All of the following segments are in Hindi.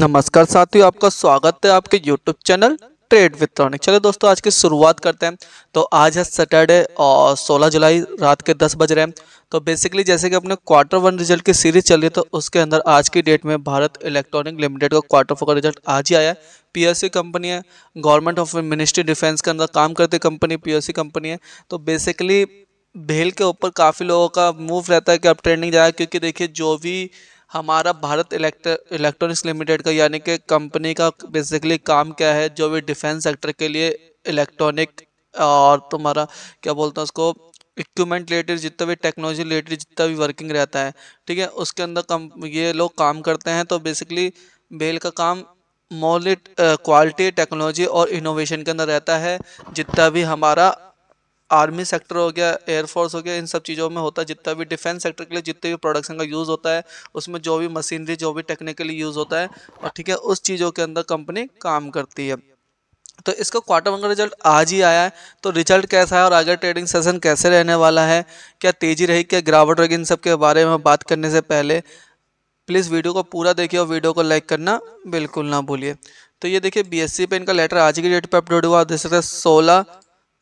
नमस्कार साथियों आपका स्वागत है आपके YouTube channel trade with Ronik चलो दोस्तों आज की शुरुआत करते हैं तो आज है सैटरडे और 16 जुलाई रात के 10 बज रहे हैं तो बेसिकली जैसे कि अपने क्वार्टर वन रिजल्ट की सीरीज चल रही है तो उसके अंदर आज की डेट में भारत इलेक्ट्रॉनिक लिमिटेड का क्वार्टर फोर का रिजल्ट आज ही आया है सी कंपनी है गवर्नमेंट ऑफ मिनिस्ट्री डिफेंस के अंदर काम करती कंपनी सी कंपनी है तो बेसिकली भेल के ऊपर काफ़ी लोगों का मूव रहता है कि अब ट्रेंडिंग जाए क्योंकि देखिए जो भी हमारा भारत इलेक्ट्रॉनिक्स लिमिटेड का यानी कि कंपनी का बेसिकली काम क्या है जो भी डिफेंस सेक्टर के लिए इलेक्ट्रॉनिक और तुम्हारा क्या बोलते हैं उसको इक्विपमेंट रिलेटेड जितना भी टेक्नोलॉजी रिलेटेड जितना भी वर्किंग रहता है ठीक है उसके अंदर कम ये लोग काम करते हैं तो बेसिकली बेल का काम मोलिट क्वालिटी टेक्नोलॉजी और इनोवेशन के अंदर रहता है जितना भी हमारा आर्मी सेक्टर हो गया एयरफोर्स हो गया इन सब चीज़ों में होता है जितना भी डिफेंस सेक्टर के लिए जितने भी प्रोडक्शन का यूज़ होता है उसमें जो भी मशीनरी जो भी टेक्निकली यूज़ होता है और ठीक है उस चीज़ों के अंदर कंपनी काम करती है तो इसका क्वार्टर वन का रिजल्ट आज ही आया है तो रिजल्ट कैसा है और आगे ट्रेडिंग सेशन कैसे रहने वाला है क्या तेज़ी रही क्या गिरावट रहेगी इन सब के बारे में बात करने से पहले प्लीज़ वीडियो को पूरा देखिए और वीडियो को लाइक करना बिल्कुल ना भूलिए तो ये देखिए बीएससी पे इनका लेटर आज की डेट पे अपलोड हुआ देख सकते हैं सोलह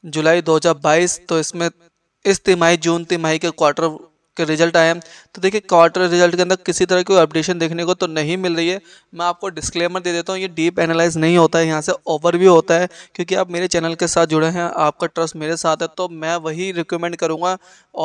जुलाई 2022 तो इसमें इस तिमाही जून तिमाही के क्वार्टर के रिजल्ट आए हैं तो देखिए क्वार्टर रिजल्ट के अंदर किसी तरह की अपडेशन देखने को तो नहीं मिल रही है मैं आपको डिस्क्लेमर दे देता हूँ ये डीप एनालाइज नहीं होता है यहाँ से ओवरव्यू होता है क्योंकि आप मेरे चैनल के साथ जुड़े हैं आपका ट्रस्ट मेरे साथ है तो मैं वही रिकमेंड करूँगा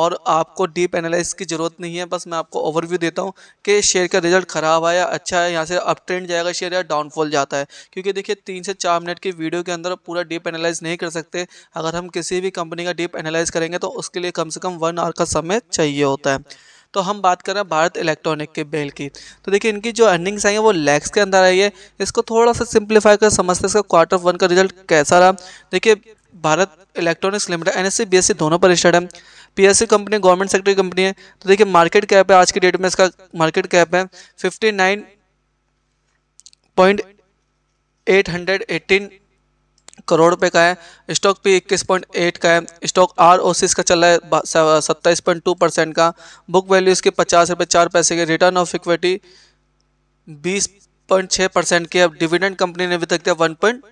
और आपको डीप एनालाइज की ज़रूरत नहीं है बस मैं आपको ओवरव्यू देता हूँ कि शेयर का रिजल्ट ख़राब है या अच्छा है यहाँ से अप ट्रेंड जाएगा शेयर या डाउनफॉल जाता है क्योंकि देखिए तीन से चार मिनट की वीडियो के अंदर पूरा डीप एनालाइज नहीं कर सकते अगर हम किसी भी कंपनी का डीप एनालाइज करेंगे तो उसके लिए कम से कम वन आवर का समय चाहिए होता है होता है तो हम बात कर रहे हैं भारत इलेक्ट्रॉनिक के बेल की तो देखिए इनकी जो अर्निंग्स आई हैं वो लैक्स के अंदर आई है इसको थोड़ा सा सिंप्लीफाई कर समझते हैं इसका क्वार्टर वन का रिजल्ट कैसा रहा देखिए Bharat electronics limited N S E B S E दोनों पर रजिस्टर्ड है P S U company government sector की कंपनी है तो देखिए मार्केट कैप है आज की डेट में इसका मार्केट कैप है fifty nine point eight hundred eighteen crore रुपये का है स्टॉक पी 21.8 का है स्टॉक आर ओ का चल रहा है सत्ताईस पॉइंट टू परसेंट का बुक वैल्यू इसके पचास रुपये चार पैसे के रिटर्न ऑफ इक्विटी बीस पॉइंट छः परसेंट की अब डिविडेंड कंपनी ने अभी तक दिया one point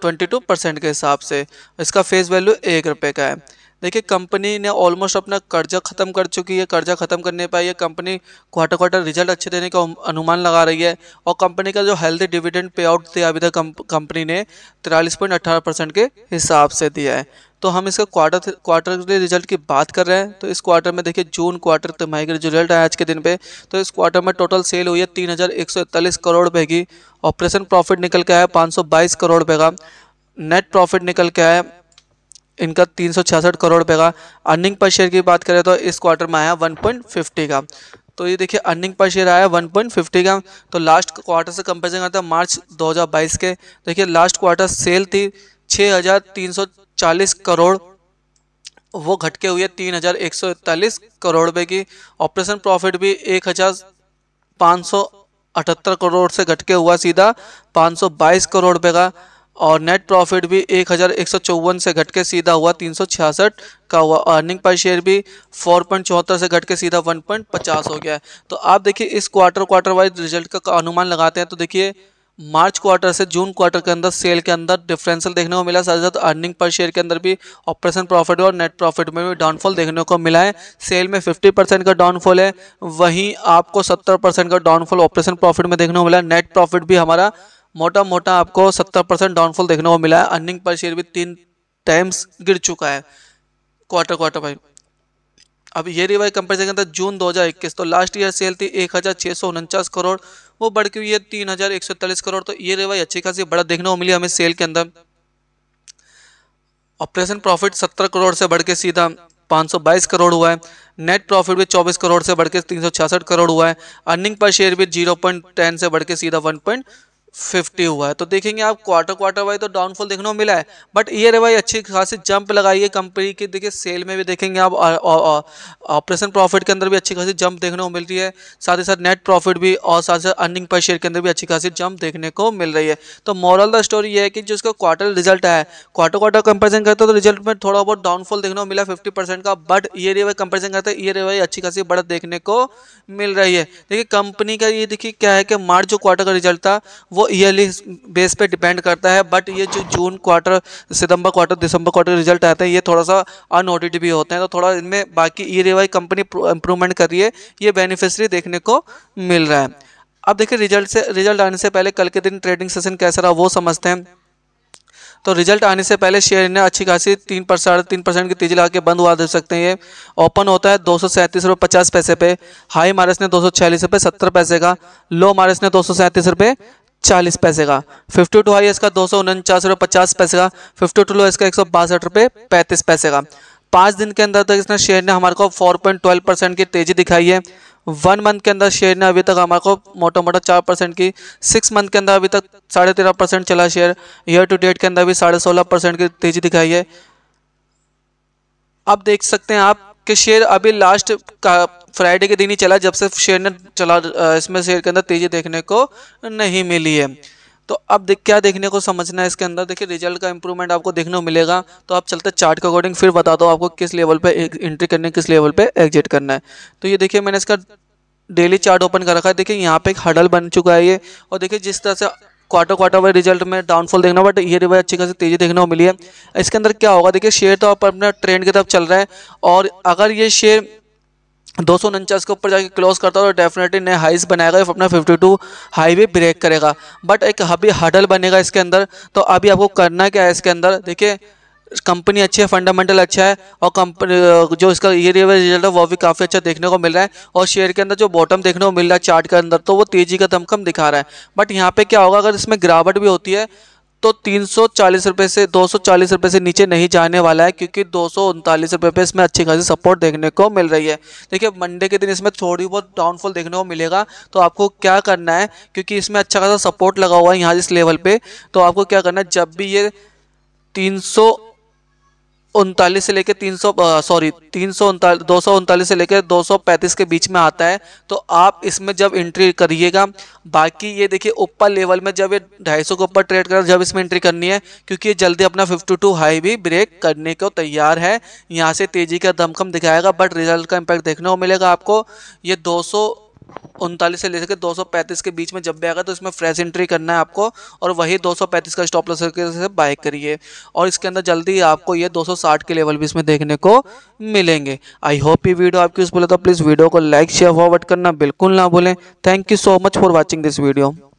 twenty two percent के हिसाब से इसका फेस वैल्यू एक रुपये का है देखिए कंपनी ने ऑलमोस्ट अपना कर्जा ख़त्म कर चुकी है कर्जा ख़त्म करने पर यह कंपनी क्वार्टर क्वार्टर रिजल्ट अच्छे देने का अनुमान लगा रही है और कंपनी का जो हेल्थी डिविडेंड पे आउट दिया अभी तक कंपनी ने तिरालीस पॉइंट परसेंट के हिसाब से दिया है तो हम इसका क्वार्टर क्वार्टरली रिजल्ट की बात कर रहे हैं तो इस क्वार्टर में देखिए जून क्वार्टर तिमाही का रिजल्ट आया आज के दिन पे तो इस क्वार्टर में टोटल सेल हुई है तीन हज़ार एक सौ इकतालीस करोड़ रुपये की ऑपरेशन प्रॉफिट निकल के आया पाँच सौ बाईस करोड़ रुपये का नेट प्रॉफिट निकल के आया इनका छियासठ करोड़ रुपए का अर्निंग पर शेयर की बात करें तो इस क्वार्टर में आया फिफ्टी का तो ये देखिए अर्निंग पर शेयर आया 1.50 का तो लास्ट क्वार्टर से कंपेरिजन करता है मार्च 2022 के देखिए लास्ट क्वार्टर सेल थी 6,340 करोड़ वो घटके हुए तीन इकतालीस करोड़ रुपये की ऑपरेशन प्रॉफिट भी 1,578 करोड़ से घटके हुआ सीधा 522 करोड़ रुपये का और नेट प्रॉफिट भी एक हज़ार एक सौ चौवन से घट के सीधा हुआ तीन सौ छियासठ का हुआ अर्निंग पर शेयर भी फोर पॉइंट चौहत्तर से घट के सीधा वन पॉइंट पचास हो गया है तो आप देखिए इस क्वार्टर क्वार्टर वाइज रिजल्ट का अनुमान लगाते हैं तो देखिए मार्च क्वार्टर से जून क्वार्टर के अंदर सेल के अंदर डिफरेंशियल देखने को मिला साथ साथ अर्निंग पर शेयर के अंदर भी ऑपरेशन प्रॉफिट और नेट प्रॉफिट में भी डाउनफॉल देखने को मिला है सेल में 50 परसेंट का डाउनफॉल है वहीं आपको 70 परसेंट का डाउनफॉल ऑपरेशन प्रॉफिट में देखने को मिला नेट प्रॉफिट भी हमारा मोटा मोटा आपको सत्तर परसेंट डाउनफॉल देखने को मिला है अर्निंग पर शेयर भी तीन टाइम्स गिर चुका है क्वार्टर क्वार्टर भाई अब ये रही भाई कंपेरिजन के अंदर जून 2021 तो लास्ट ईयर सेल थी एक करोड़ वो बढ़ के हुई है तीन करोड़ तो ये रही भाई अच्छी खासी बड़ा देखने को मिली हमें सेल के अंदर ऑपरेशन प्रॉफिट 70 करोड़ से बढ़ के सीधा 522 करोड़ हुआ है नेट प्रॉफिट भी 24 करोड़ से बढ़ के तीन करोड़ हुआ है अर्निंग पर शेयर भी 0.10 से बढ़ के सीधा पॉइंट फिफ्टी हुआ है तो देखेंगे आप क्वार्टर क्वार्टर वाइज तो डाउनफॉल देखने को मिला है बट ईयर वाइज अच्छी खासी जंप लगाई है कंपनी की देखिए सेल में भी देखेंगे आप ऑपरेशन प्रॉफिट के अंदर भी अच्छी खासी जंप देखने को मिल रही है साथ ही साथ नेट प्रॉफिट भी और साथ ही साथ अर्निंग पर शेयर के अंदर भी अच्छी खासी जंप देखने को मिल रही है तो मॉरल द स्टोरी ये है कि जिसका क्वार्टर रिजल्ट है क्वार्टर क्वार्टर कंपेरिजन करते हैं तो रिजल्ट में थोड़ा बहुत डाउनफॉल देखने को मिला फिफ्टी का बट ईयर वाइज कंपेरिजन करते हैं ईयर वाइज अच्छी खासी बढ़त देखने को मिल रही है देखिए कंपनी का ये देखिए क्या है कि मार्च जो क्वार्टर का रिजल्ट था वो ईयरली बेस पे डिपेंड करता है बट ये जो जून क्वार्टर सितंबर क्वार्टर दिसंबर क्वार्टर रिजल्ट आते हैं ये थोड़ा सा अनऑडिट भी होते हैं तो थोड़ा इनमें बाकी ई रिवाई कंपनी इंप्रूवमेंट कर रही है ये बेनिफिशरी देखने को मिल रहा है अब देखिए रिजल्ट से रिजल्ट आने से पहले कल के दिन ट्रेडिंग सेशन कैसा रहा वो समझते हैं तो रिजल्ट आने से पहले शेयर ने अच्छी खासी तीन परसेंट साढ़े तीन परसेंट की तेजी लगा के बंद हुआ दे सकते हैं ये ओपन होता है दो सौ सैंतीस रुपये पचास पैसे पे हाई मारस ने दो सौ छियालीस रुपये सत्तर पैसे का लो मारस ने दो सौ सैंतीस रुपये चालीस पैसे का फिफ्टी टू हाई इसका दो सौ उनचास रुपये पचास पैसे का फिफ्टी टू लो इसका एक सौ बासठ रुपये पैंतीस पैसे का पाँच दिन के अंदर तक इसने शेयर ने हमारे को फोर पॉइंट ट्वेल्व परसेंट की तेज़ी दिखाई है वन मंथ के अंदर शेयर ने अभी तक हमारे को मोटा मोटा चार परसेंट की सिक्स मंथ के अंदर अभी तक साढ़े तेरह परसेंट चला शेयर ईयर टू डेट के अंदर भी साढ़े सोलह परसेंट की तेज़ी दिखाई है अब देख सकते हैं आप कि शेयर अभी लास्ट का फ्राइडे के दिन ही चला जब से शेयर ने चला इसमें शेयर के अंदर तेज़ी देखने को नहीं मिली है तो अब देख क्या देखने को समझना है इसके अंदर देखिए रिजल्ट का इंप्रूवमेंट आपको देखने को मिलेगा तो आप चलते चार्ट के अकॉर्डिंग फिर बता दो आपको किस लेवल पे एंट्री करनी है किस लेवल पे एग्जिट करना है तो ये देखिए मैंने इसका डेली चार्ट ओपन कर रखा है देखिए यहाँ पे एक हडल बन चुका है ये और देखिए जिस तरह से क्वार्टर क्वार्टर वाइज रिजल्ट में डाउनफॉल देखना बट ये रिवाइज अच्छी खासी तेजी देखने को मिली है इसके अंदर क्या होगा देखिए शेयर तो आप अपना ट्रेंड की तरफ चल रहा है और अगर ये शेयर दो सौ उनचास के ऊपर जाके क्लोज करता है और डेफिनेटली नए हाइस बनाएगा इफ अपना 52 हाई भी ब्रेक करेगा बट एक अभी हडल बनेगा इसके अंदर तो अभी आपको करना क्या है इसके अंदर देखिए कंपनी अच्छी है फंडामेंटल अच्छा है और कंपनी जो इसका ईयर रिजल्ट है वो भी काफ़ी अच्छा देखने को मिल रहा है और शेयर के अंदर जो बॉटम देखने को मिल रहा है चार्ट के अंदर तो वो तेज़ी का दमकम दिखा रहा है बट यहाँ पर क्या होगा अगर इसमें गिरावट भी होती है तो तीन सौ चालीस रुपये से दो सौ चालीस रुपये से नीचे नहीं जाने वाला है क्योंकि दो सौ उनतालीस रुपये पर इसमें अच्छी खासी सपोर्ट देखने को मिल रही है देखिए मंडे के दिन इसमें थोड़ी बहुत डाउनफॉल देखने को मिलेगा तो आपको क्या करना है क्योंकि इसमें अच्छा खासा सपोर्ट लगा हुआ है यहाँ इस लेवल पर तो आपको क्या करना है जब भी ये तीन सौ उनतालीस से लेकर तीन सौ सॉरी तीन सौ दो सौ उनतालीस से लेकर दो सौ पैंतीस के बीच में आता है तो आप इसमें जब एंट्री करिएगा बाकी ये देखिए ऊपर लेवल में जब ये ढाई सौ के ऊपर ट्रेड कर जब इसमें एंट्री करनी है क्योंकि ये जल्दी अपना फिफ्टी टू हाई भी ब्रेक करने को तैयार है यहाँ से तेज़ी का दमखम दिखाएगा बट रिजल्ट का इम्पैक्ट देखने को मिलेगा आपको ये दो सौ उनतालीस से लेकर 235 के बीच में जब भी आएगा तो इसमें फ्रेश एंट्री करना है आपको और वही 235 का स्टॉप लॉस से बाय करिए और इसके अंदर जल्दी आपको ये 260 के लेवल भी इसमें देखने को मिलेंगे आई होप ये वीडियो आपकी उस बोले तो प्लीज़ वीडियो को लाइक शेयर फॉरवर्ड करना बिल्कुल ना भूलें thank you so much for watching this video